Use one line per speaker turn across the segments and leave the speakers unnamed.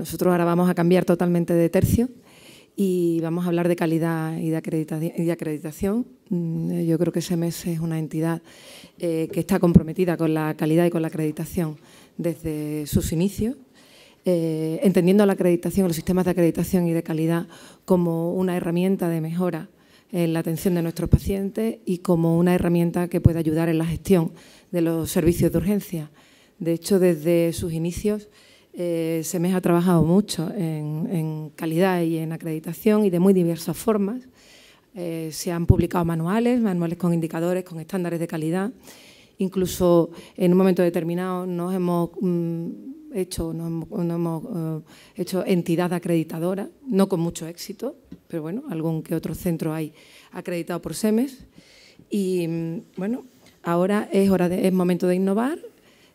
Nosotros ahora vamos a cambiar totalmente de tercio y vamos a hablar de calidad y de, acreditación. Mm, yo creo que SMS es una entidad eh, que está comprometida con la calidad y con la acreditación desde sus inicios, eh, entendiendo la acreditación, los sistemas de acreditación y de calidad como una herramienta de mejora en la atención de nuestros pacientes y como una herramienta que puede ayudar en la gestión de los servicios de urgencia. De hecho, desde sus inicios, eh, SEMES ha trabajado mucho en, calidad y en acreditación y de muy diversas formas. Eh, se han publicado manuales, manuales con indicadores, con estándares de calidad. Incluso en un momento determinado nos hemos mm, hecho, nos hemos, eh, hecho entidad acreditadora, no con mucho éxito, pero bueno, algún que otro centro hay acreditado por SEMES. Y mm, bueno, ahora es, hora es momento de innovar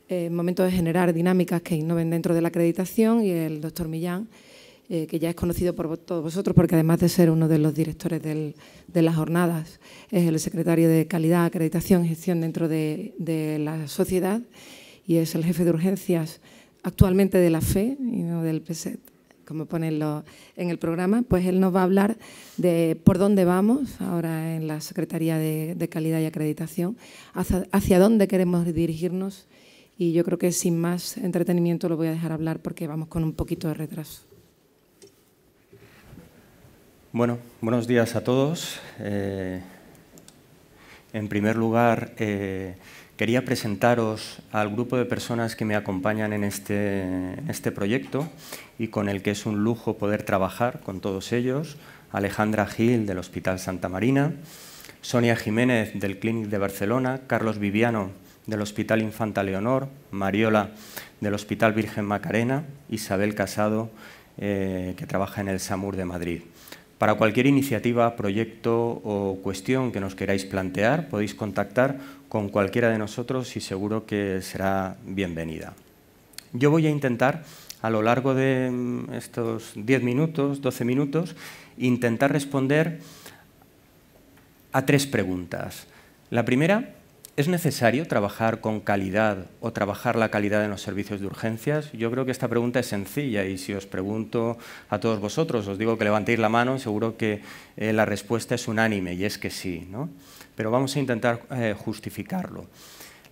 eh, momento de generar dinámicas que innoven dentro de la acreditación y el doctor Millán, eh, que ya es conocido por todos vosotros porque además de ser uno de los directores de las jornadas, es el secretario de Calidad, Acreditación y Gestión dentro de, la sociedad y es el jefe de urgencias actualmente de la FE y no del PSET, como pone en el programa, pues él nos va a hablar de por dónde vamos ahora en la Secretaría de, Calidad y Acreditación, hacia, dónde queremos dirigirnos y yo creo que sin más entretenimiento lo voy a dejar hablar porque vamos con un poquito de retraso.
Bueno, buenos días a todos. Eh, en primer lugar, eh, quería presentaros al grupo de personas que me acompañan en este, este proyecto y con el que es un lujo poder trabajar con todos ellos. Alejandra Gil del Hospital Santa Marina, Sonia Jiménez del Clínic de Barcelona, Carlos Viviano del Hospital Infanta Leonor, Mariola del Hospital Virgen Macarena, Isabel Casado, eh, que trabaja en el SAMUR de Madrid. Para cualquier iniciativa, proyecto o cuestión que nos queráis plantear, podéis contactar con cualquiera de nosotros y seguro que será bienvenida. Yo voy a intentar, a lo largo de mm, estos 10 minutos, 12 minutos, intentar responder a tres preguntas. La primera, ¿Es necesario trabajar con calidad o trabajar la calidad en los servicios de urgencias? Yo creo que esta pregunta es sencilla y si os pregunto a todos vosotros, os digo que levantéis la mano, seguro que eh, la respuesta es unánime y es que sí, ¿no? Pero vamos a intentar eh, justificarlo.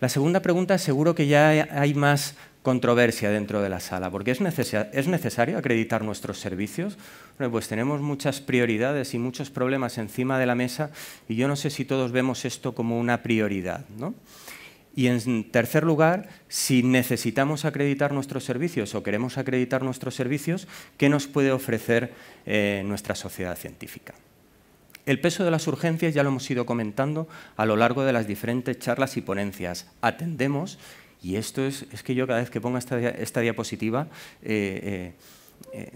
La segunda pregunta seguro que ya hay más controversia dentro de la sala, porque es, es necesario acreditar nuestros servicios. pues tenemos muchas prioridades y muchos problemas encima de la mesa y yo no sé si todos vemos esto como una prioridad. Y en tercer lugar, si necesitamos acreditar nuestros servicios o queremos acreditar nuestros servicios, ¿qué nos puede ofrecer eh, nuestra sociedad científica? El peso de las urgencias ya lo hemos ido comentando a lo largo de las diferentes charlas y ponencias. Atendemos y esto es, que yo cada vez que pongo esta, diapositiva, eh, eh, eh,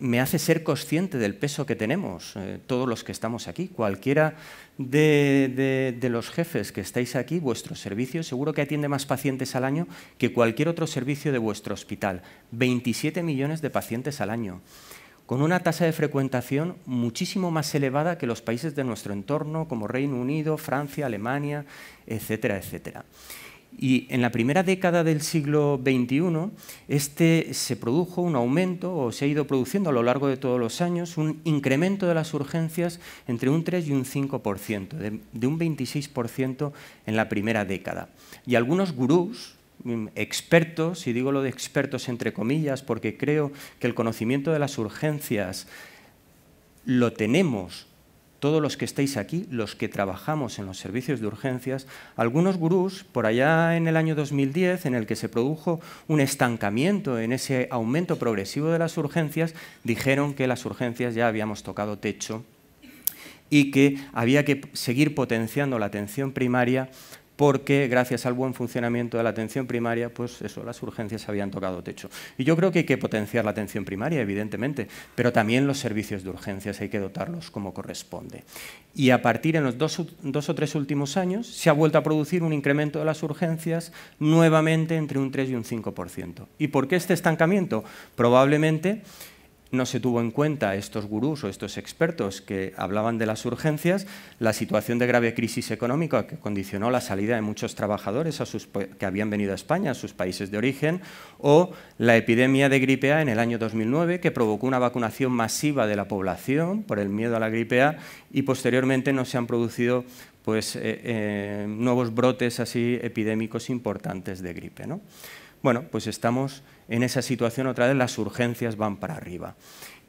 me hace ser consciente del peso que tenemos todos los que estamos aquí. Cualquiera de, de, los jefes que estáis aquí, vuestro servicio seguro que atiende más pacientes al año que cualquier otro servicio de vuestro hospital. 27 millones de pacientes al año con una tasa de frecuentación muchísimo más elevada que los países de nuestro entorno, como Reino Unido, Francia, Alemania, etcétera, etcétera. Y en la primera década del siglo XXI, este se produjo un aumento, o se ha ido produciendo a lo largo de todos los años, un incremento de las urgencias entre un 3 y un 5%, de, de un 26% en la primera década. Y algunos gurús, mm, expertos, y digo lo de expertos entre comillas, porque creo que el conocimiento de las urgencias lo tenemos todos los que estáis aquí, los que trabajamos en los servicios de urgencias, algunos gurús, por allá en el año 2010, en el que se produjo un estancamiento en ese aumento progresivo de las urgencias, dijeron que las urgencias ya habíamos tocado techo y que había que seguir potenciando la atención primaria porque gracias al buen funcionamiento de la atención primaria, pues eso, las urgencias habían tocado techo. Y yo creo que hay que potenciar la atención primaria, evidentemente, pero también los servicios de urgencias hay que dotarlos como corresponde. Y a partir de los dos, dos o tres últimos años se ha vuelto a producir un incremento de las urgencias nuevamente entre un 3 y un 5%. ¿Y por qué este estancamiento? Probablemente no se tuvo en cuenta estos gurús o estos expertos que hablaban de las urgencias, la situación de grave crisis económica que condicionó la salida de muchos trabajadores que habían venido a España, a sus países de origen, o la epidemia de gripe A en el año 2009 que provocó una vacunación masiva de la población por el miedo a la gripe A y posteriormente no se han producido pues, eh, eh, nuevos brotes así epidémicos importantes de gripe. Bueno, pues estamos en esa situación otra vez, las urgencias van para arriba.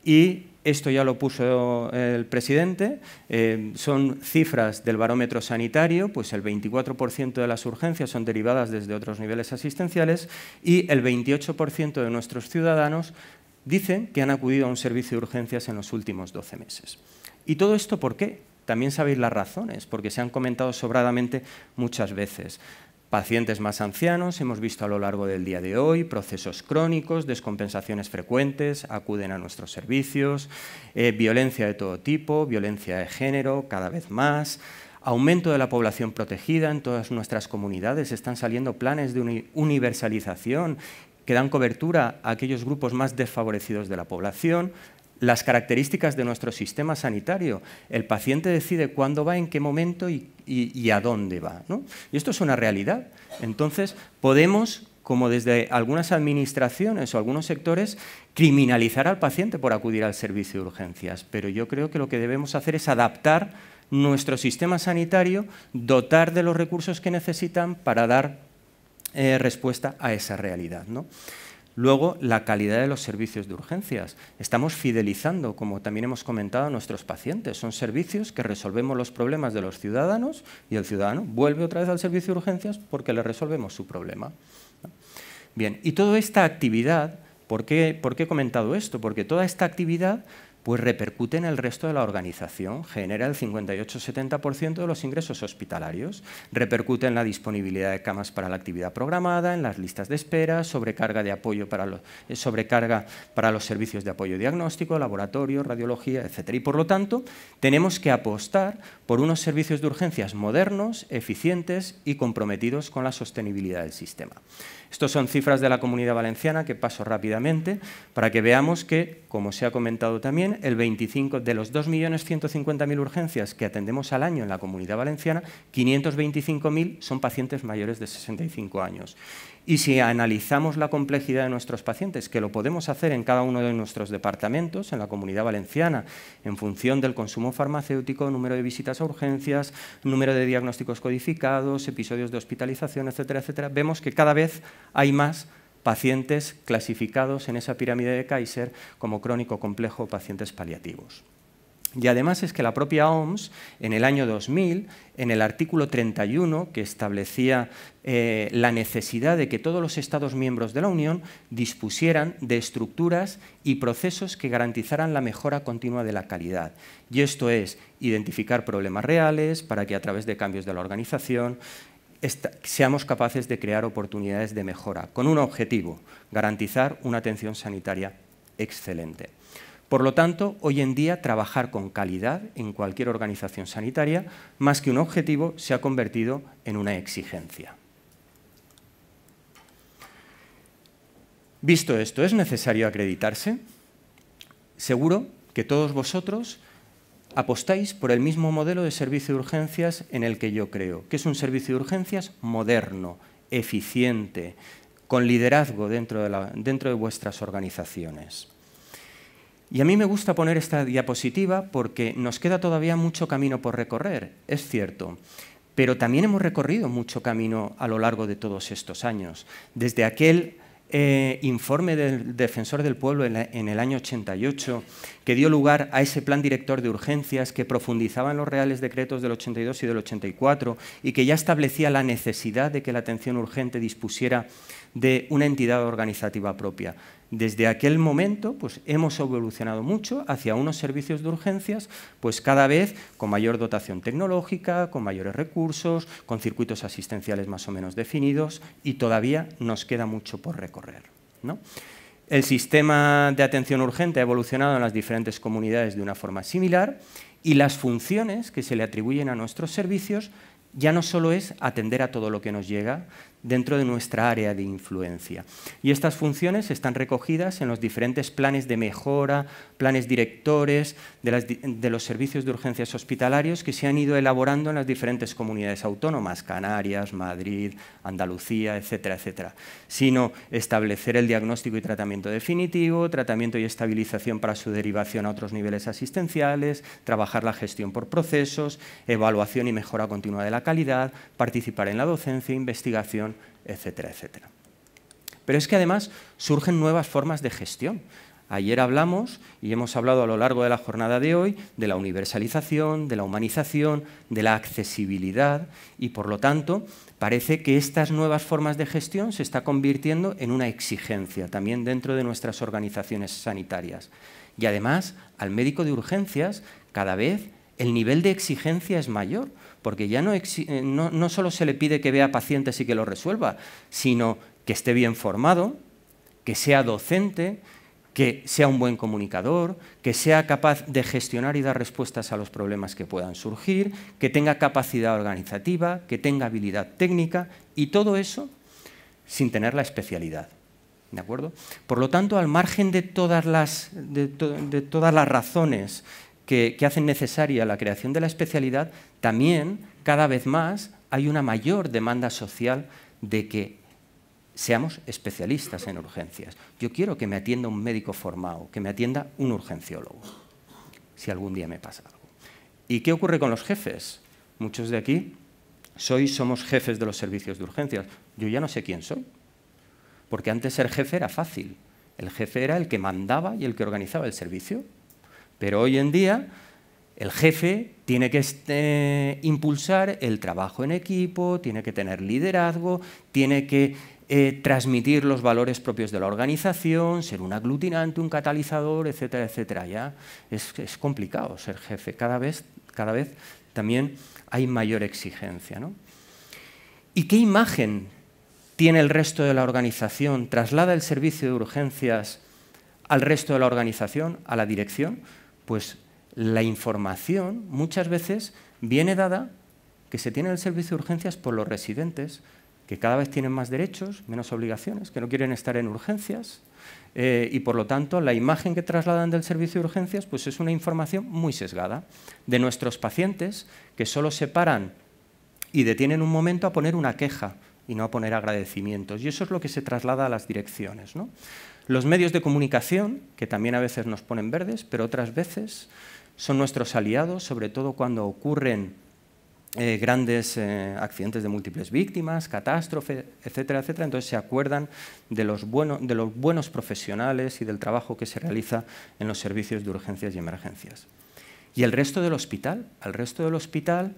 Y esto ya lo puso el presidente, eh, son cifras del barómetro sanitario, pues el 24% de las urgencias son derivadas desde otros niveles asistenciales y el 28% de nuestros ciudadanos dicen que han acudido a un servicio de urgencias en los últimos 12 meses. ¿Y todo esto por qué? También sabéis las razones, porque se han comentado sobradamente muchas veces. Pacientes más ancianos hemos visto a lo largo del día de hoy procesos crónicos, descompensaciones frecuentes, acuden a nuestros servicios, eh, violencia de todo tipo, violencia de género cada vez más, aumento de la población protegida en todas nuestras comunidades, están saliendo planes de universalización que dan cobertura a aquellos grupos más desfavorecidos de la población, las características de nuestro sistema sanitario. El paciente decide cuándo va, en qué momento y, a dónde va. ¿no? Y esto es una realidad. Entonces, podemos, como desde algunas administraciones o algunos sectores, criminalizar al paciente por acudir al servicio de urgencias. Pero yo creo que lo que debemos hacer es adaptar nuestro sistema sanitario, dotar de los recursos que necesitan para dar eh, respuesta a esa realidad. ¿no? Luego, la calidad de los servicios de urgencias. Estamos fidelizando, como también hemos comentado, a nuestros pacientes. Son servicios que resolvemos los problemas de los ciudadanos y el ciudadano vuelve otra vez al servicio de urgencias porque le resolvemos su problema. Bien, y toda esta actividad, ¿por qué, por qué he comentado esto? Porque toda esta actividad pues repercute en el resto de la organización, genera el 58-70% de los ingresos hospitalarios, repercute en la disponibilidad de camas para la actividad programada, en las listas de espera, sobrecarga, de apoyo para, eh, sobrecarga para los servicios de apoyo diagnóstico, laboratorio, radiología, etc. Y por lo tanto, tenemos que apostar por unos servicios de urgencias modernos, eficientes y comprometidos con la sostenibilidad del sistema. Estas son cifras de la comunidad valenciana que paso rápidamente para que veamos que, como se ha comentado también, el 25 de los 2.150.000 urgencias que atendemos al año en la comunidad valenciana, 525.000 son pacientes mayores de 65 años. Y si analizamos la complejidad de nuestros pacientes, que lo podemos hacer en cada uno de nuestros departamentos, en la comunidad valenciana, en función del consumo farmacéutico, número de visitas a urgencias, número de diagnósticos codificados, episodios de hospitalización, etcétera, etcétera, vemos que cada vez hay más pacientes clasificados en esa pirámide de Kaiser como crónico complejo pacientes paliativos. Y además es que la propia OMS, en el año 2000, en el artículo 31, que establecía eh, la necesidad de que todos los Estados miembros de la Unión dispusieran de estructuras y procesos que garantizaran la mejora continua de la calidad. Y esto es identificar problemas reales para que a través de cambios de la organización, seamos capaces de crear oportunidades de mejora, con un objetivo, garantizar una atención sanitaria excelente. Por lo tanto, hoy en día trabajar con calidad en cualquier organización sanitaria, más que un objetivo, se ha convertido en una exigencia. Visto esto, ¿es necesario acreditarse? Seguro que todos vosotros apostáis por el mismo modelo de servicio de urgencias en el que yo creo, que es un servicio de urgencias moderno, eficiente, con liderazgo dentro de, vuestras organizaciones. Y a mí me gusta poner esta diapositiva porque nos queda todavía mucho camino por recorrer, es cierto, pero también hemos recorrido mucho camino a lo largo de todos estos años, desde aquel eh, informe del Defensor del Pueblo en, en el año 88, que dio lugar a ese plan director de urgencias que profundizaba en los reales decretos del 82 y del 84 y que ya establecía la necesidad de que la atención urgente dispusiera de una entidad organizativa propia. Desde aquel momento pues, hemos evolucionado mucho hacia unos servicios de urgencias pues, cada vez con mayor dotación tecnológica, con mayores recursos, con circuitos asistenciales más o menos definidos y todavía nos queda mucho por recorrer. El sistema de atención urgente ha evolucionado en las diferentes comunidades de una forma similar y las funciones que se le atribuyen a nuestros servicios ya no solo es atender a todo lo que nos llega dentro de nuestra área de influencia. Y estas funciones están recogidas en los diferentes planes de mejora, planes directores de, de, los servicios de urgencias hospitalarios que se han ido elaborando en las diferentes comunidades autónomas, Canarias, Madrid, Andalucía, etcétera, etcétera. Sino establecer el diagnóstico y tratamiento definitivo, tratamiento y estabilización para su derivación a otros niveles asistenciales, trabajar la gestión por procesos, evaluación y mejora continua de la calidad, participar en la docencia, investigación, etcétera, etcétera. Pero es que además surgen nuevas formas de gestión. Ayer hablamos y hemos hablado a lo largo de la jornada de hoy de la universalización, de la humanización, de la accesibilidad y por lo tanto parece que estas nuevas formas de gestión se está convirtiendo en una exigencia también dentro de nuestras organizaciones sanitarias. Y además al médico de urgencias cada vez el nivel de exigencia es mayor porque ya eh, no, solo se le pide que vea pacientes y que lo resuelva, sino que esté bien formado, que sea docente, que sea un buen comunicador, que sea capaz de gestionar y dar respuestas a los problemas que puedan surgir, que tenga capacidad organizativa, que tenga habilidad técnica y todo eso sin tener la especialidad. ¿De acuerdo? Por lo tanto, al margen de todas las, de de todas las razones que, hacen necesaria la creación de la especialidad, también cada vez más hay una mayor demanda social de que seamos especialistas en urgencias. Yo quiero que me atienda un médico formado, que me atienda un urgenciólogo, si algún día me pasa algo. ¿Y qué ocurre con los jefes? Muchos de aquí soy somos jefes de los servicios de urgencias. Yo ya no sé quién soy, porque antes ser jefe era fácil. El jefe era el que mandaba y el que organizaba el servicio. Pero hoy en día el jefe tiene que eh, impulsar el trabajo en equipo, tiene que tener liderazgo, tiene que eh, transmitir los valores propios de la organización, ser un aglutinante, un catalizador, etcétera, etcétera. Ya es, complicado ser jefe. Cada vez, cada vez también hay mayor exigencia. ¿Y qué imagen tiene el resto de la organización? ¿Traslada el servicio de urgencias al resto de la organización, a la dirección? Pues la información muchas veces viene dada que se tiene en el servicio de urgencias por los residentes, que cada vez tienen más derechos, menos obligaciones, que no quieren estar en urgencias eh, y por lo tanto la imagen que trasladan del servicio de urgencias pues, es una información muy sesgada de nuestros pacientes que solo se paran y detienen un momento a poner una queja y no a poner agradecimientos. Y eso es lo que se traslada a las direcciones. Los medios de comunicación, que también a veces nos ponen verdes, pero otras veces son nuestros aliados, sobre todo cuando ocurren eh, grandes eh, accidentes de múltiples víctimas, catástrofes, etcétera, etcétera. Entonces se acuerdan de los, bueno, de los buenos profesionales y del trabajo que se realiza en los servicios de urgencias y emergencias. Y el resto del hospital, al resto del hospital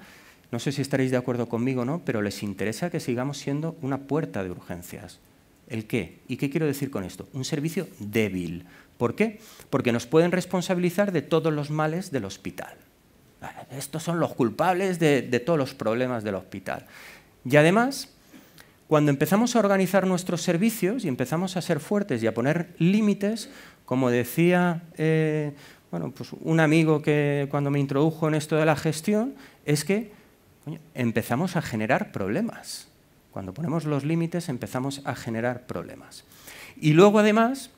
no sé si estaréis de acuerdo conmigo o no, pero les interesa que sigamos siendo una puerta de urgencias. ¿El qué? ¿Y qué quiero decir con esto? Un servicio débil. ¿Por qué? Porque nos pueden responsabilizar de todos los males del hospital. Estos son los culpables de, todos los problemas del hospital. Y además, cuando empezamos a organizar nuestros servicios y empezamos a ser fuertes y a poner límites, como decía eh, bueno, pues un amigo que cuando me introdujo en esto de la gestión, es que empezamos a generar problemas. Cuando ponemos los límites empezamos a generar problemas. Y luego además,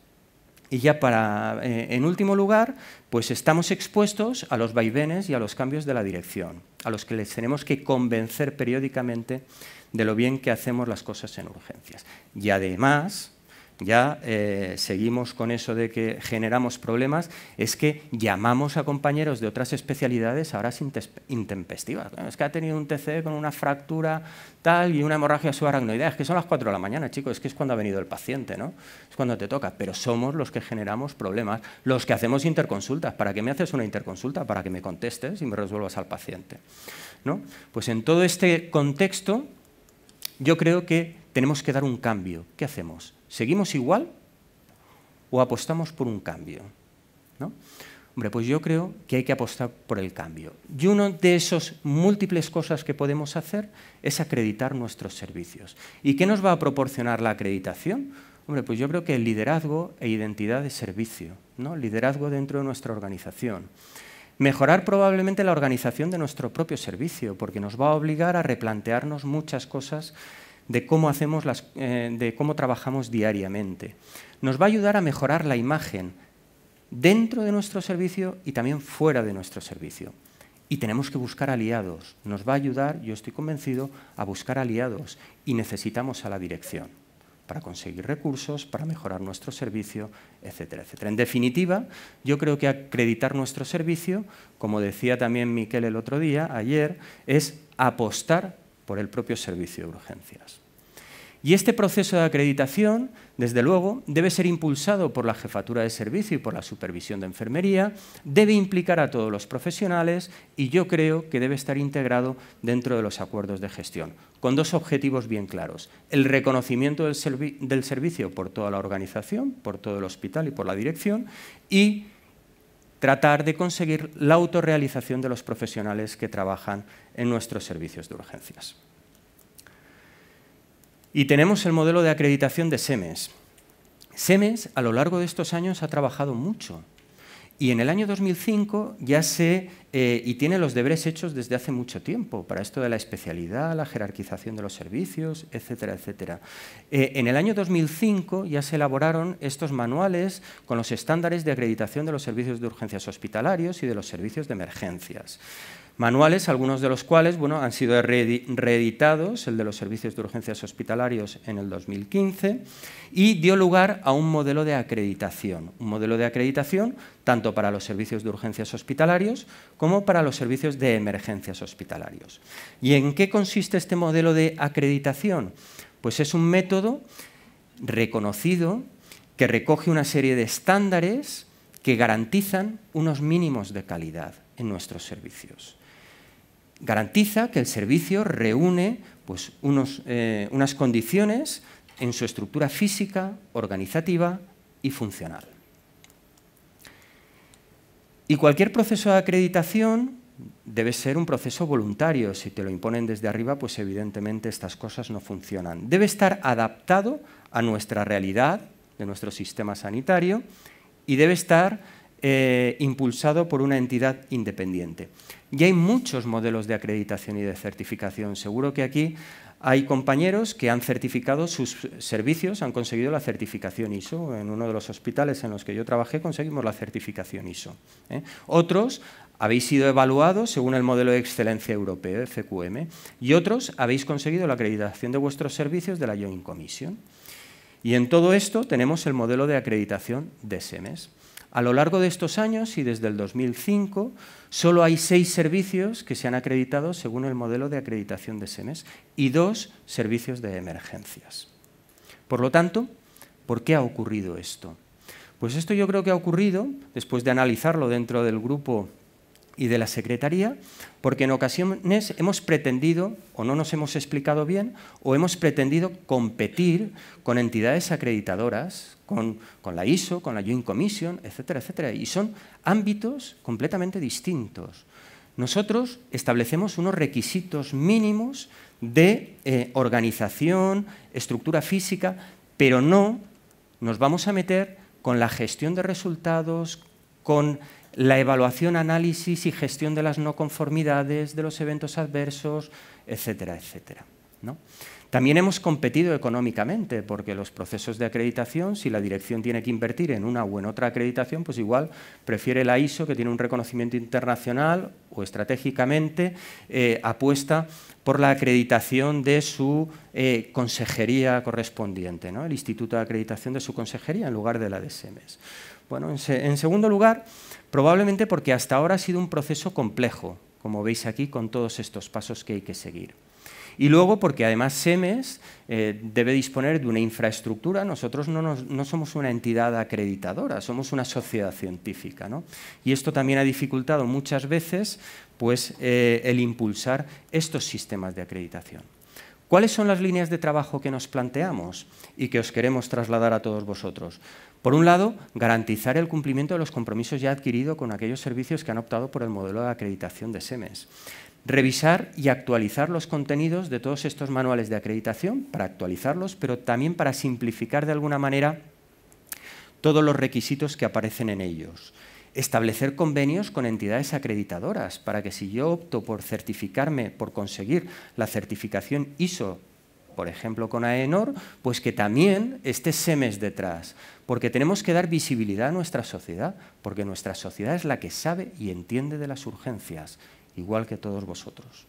y ya para, eh, en último lugar, pues estamos expuestos a los vaivenes y a los cambios de la dirección, a los que les tenemos que convencer periódicamente de lo bien que hacemos las cosas en urgencias. Y además, ya eh, seguimos con eso de que generamos problemas, es que llamamos a compañeros de otras especialidades Ahora horas intempestivas. Es que ha tenido un TCE con una fractura tal y una hemorragia subaracnoidea. Es que son las 4 de la mañana, chicos, es que es cuando ha venido el paciente, ¿no? Es cuando te toca. Pero somos los que generamos problemas, los que hacemos interconsultas. ¿Para qué me haces una interconsulta? Para que me contestes y me resuelvas al paciente. ¿no? Pues en todo este contexto, yo creo que tenemos que dar un cambio. ¿Qué hacemos? ¿Seguimos igual o apostamos por un cambio? ¿No? Hombre, pues yo creo que hay que apostar por el cambio. Y una de esas múltiples cosas que podemos hacer es acreditar nuestros servicios. ¿Y qué nos va a proporcionar la acreditación? Hombre, pues yo creo que el liderazgo e identidad de servicio, ¿no? liderazgo dentro de nuestra organización. Mejorar probablemente la organización de nuestro propio servicio, porque nos va a obligar a replantearnos muchas cosas de cómo, hacemos las, eh, de cómo trabajamos diariamente. Nos va a ayudar a mejorar la imagen dentro de nuestro servicio y también fuera de nuestro servicio. Y tenemos que buscar aliados. Nos va a ayudar, yo estoy convencido, a buscar aliados. Y necesitamos a la dirección para conseguir recursos, para mejorar nuestro servicio, etcétera, etcétera. En definitiva, yo creo que acreditar nuestro servicio, como decía también Miquel el otro día, ayer, es apostar por el propio servicio de urgencias. Y este proceso de acreditación, desde luego, debe ser impulsado por la jefatura de servicio y por la supervisión de enfermería, debe implicar a todos los profesionales y yo creo que debe estar integrado dentro de los acuerdos de gestión, con dos objetivos bien claros. El reconocimiento del, servicio por toda la organización, por todo el hospital y por la dirección, y tratar de conseguir la autorrealización de los profesionales que trabajan en nuestros servicios de urgencias. Y tenemos el modelo de acreditación de SEMES. SEMES a lo largo de estos años ha trabajado mucho y en el año 2005 ya se, eh, y tiene los deberes hechos desde hace mucho tiempo, para esto de la especialidad, la jerarquización de los servicios, etcétera, etcétera. Eh, en el año 2005 ya se elaboraron estos manuales con los estándares de acreditación de los servicios de urgencias hospitalarios y de los servicios de emergencias. Manuales, algunos de los cuales han sido reeditados, el de los servicios de urgencias hospitalarios en el 2015, y dio lugar a un modelo de acreditación, un modelo de acreditación tanto para los servicios de urgencias hospitalarios como para los servicios de emergencias hospitalarios. ¿Y en qué consiste este modelo de acreditación? Pues es un método reconocido que recoge una serie de estándares que garantizan unos mínimos de calidad en nuestros servicios. Garantiza que el servicio reúne pues, eh, unas condiciones en su estructura física, organizativa y funcional. Y cualquier proceso de acreditación debe ser un proceso voluntario. Si te lo imponen desde arriba, pues evidentemente estas cosas no funcionan. Debe estar adaptado a nuestra realidad, de nuestro sistema sanitario, y debe estar eh, impulsado por una entidad independiente. Y hay muchos modelos de acreditación y de certificación. Seguro que aquí hay compañeros que han certificado sus servicios, han conseguido la certificación ISO. En uno de los hospitales en los que yo trabajé conseguimos la certificación ISO. ¿eh? Otros habéis sido evaluados según el modelo de excelencia europeo, FQM, eh, y otros habéis conseguido la acreditación de vuestros servicios de la Joint Commission. Y en todo esto tenemos el modelo de acreditación de SEMES. A lo largo de estos años y desde el 2005, solo hay seis servicios que se han acreditado según el modelo de acreditación de SEMES y dos servicios de emergencias. Por lo tanto, ¿por qué ha ocurrido esto? Pues esto yo creo que ha ocurrido, después de analizarlo dentro del grupo y de la Secretaría, porque en ocasiones hemos pretendido, o no nos hemos explicado bien, o hemos pretendido competir con entidades acreditadoras, con, con la ISO, con la Joint Commission, etcétera, etcétera. Y son ámbitos completamente distintos. Nosotros establecemos unos requisitos mínimos de eh, organización, estructura física, pero no nos vamos a meter con la gestión de resultados, con la evaluación, análisis y gestión de las no conformidades, de los eventos adversos, etcétera, etcétera. También hemos competido económicamente, porque los procesos de acreditación, si la dirección tiene que invertir en una u en otra acreditación, pues igual prefiere la ISO, que tiene un reconocimiento internacional, o estratégicamente eh, apuesta por la acreditación de su eh, consejería correspondiente, el Instituto de Acreditación de su consejería en lugar de la de SEMES. E bueno, en segundo lugar, Probablemente porque hasta ahora ha sido un proceso complejo, como veis aquí, con todos estos pasos que hay que seguir. Y luego porque además SEMES eh, debe disponer de una infraestructura, nosotros no, somos una entidad acreditadora, somos una sociedad científica. Y esto también ha dificultado muchas veces pues, eh, el impulsar estos sistemas de acreditación. ¿Cuáles son las líneas de trabajo que nos planteamos y que os queremos trasladar a todos vosotros? Por un lado, garantizar el cumplimiento de los compromisos ya adquiridos con aquellos servicios que han optado por el modelo de acreditación de SEMES. Revisar y actualizar los contenidos de todos estos manuales de acreditación para actualizarlos, pero también para simplificar de alguna manera todos los requisitos que aparecen en ellos establecer convenios con entidades acreditadoras para que si yo opto por certificarme, por conseguir la certificación ISO, por ejemplo con AENOR, pues que también esté SEMES detrás, porque tenemos que dar visibilidad a nuestra sociedad, porque nuestra sociedad es la que sabe y entiende de las urgencias, igual que todos vosotros.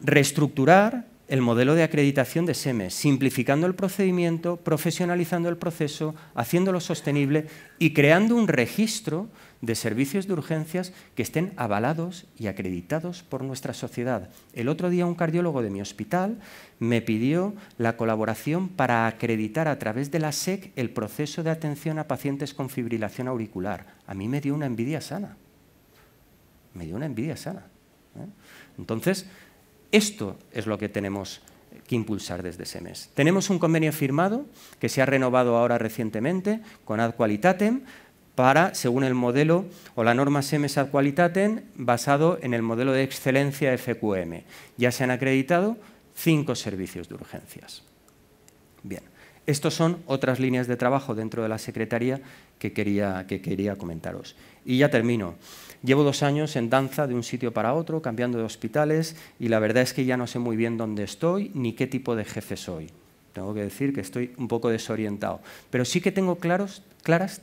Reestructurar el modelo de acreditación de SEME, simplificando el procedimiento, profesionalizando el proceso, haciéndolo sostenible y creando un registro de servicios de urgencias que estén avalados y acreditados por nuestra sociedad. El otro día un cardiólogo de mi hospital me pidió la colaboración para acreditar a través de la SEC el proceso de atención a pacientes con fibrilación auricular. A mí me dio una envidia sana. Me dio una envidia sana. ¿eh? Entonces, esto es lo que tenemos que impulsar desde SEMES. Tenemos un convenio firmado que se ha renovado ahora recientemente con Ad Qualitatem para, según el modelo o la norma SEMES Ad Qualitatem, basado en el modelo de excelencia FQM. Ya se han acreditado cinco servicios de urgencias. Bien, estas son otras líneas de trabajo dentro de la Secretaría que quería, que quería comentaros. Y ya termino. Llevo dos años en danza de un sitio para otro, cambiando de hospitales, y la verdad es que ya no sé muy bien dónde estoy ni qué tipo de jefe soy. Tengo que decir que estoy un poco desorientado. Pero sí que tengo claras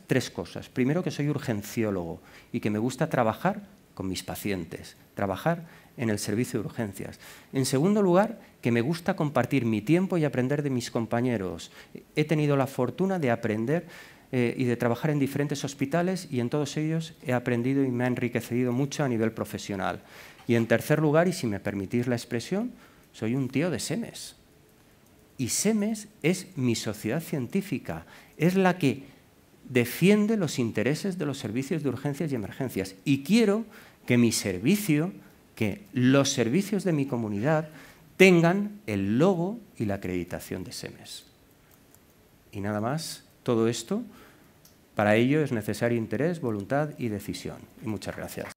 tres cosas. Primero, que soy urgenciólogo y que me gusta trabajar con mis pacientes, trabajar en el servicio de urgencias. En segundo lugar, que me gusta compartir mi tiempo y aprender de mis compañeros. He tenido la fortuna de aprender eh, y de trabajar en diferentes hospitales y en todos ellos he aprendido y me ha enriquecido mucho a nivel profesional. Y en tercer lugar, y si me permitís la expresión, soy un tío de SEMES. Y SEMES es mi sociedad científica, es la que defiende los intereses de los servicios de urgencias y emergencias. Y quiero que mi servicio, que los servicios de mi comunidad tengan el logo y la acreditación de SEMES. Y nada más, todo esto para ello es necesario interés, voluntad y decisión. Y muchas gracias.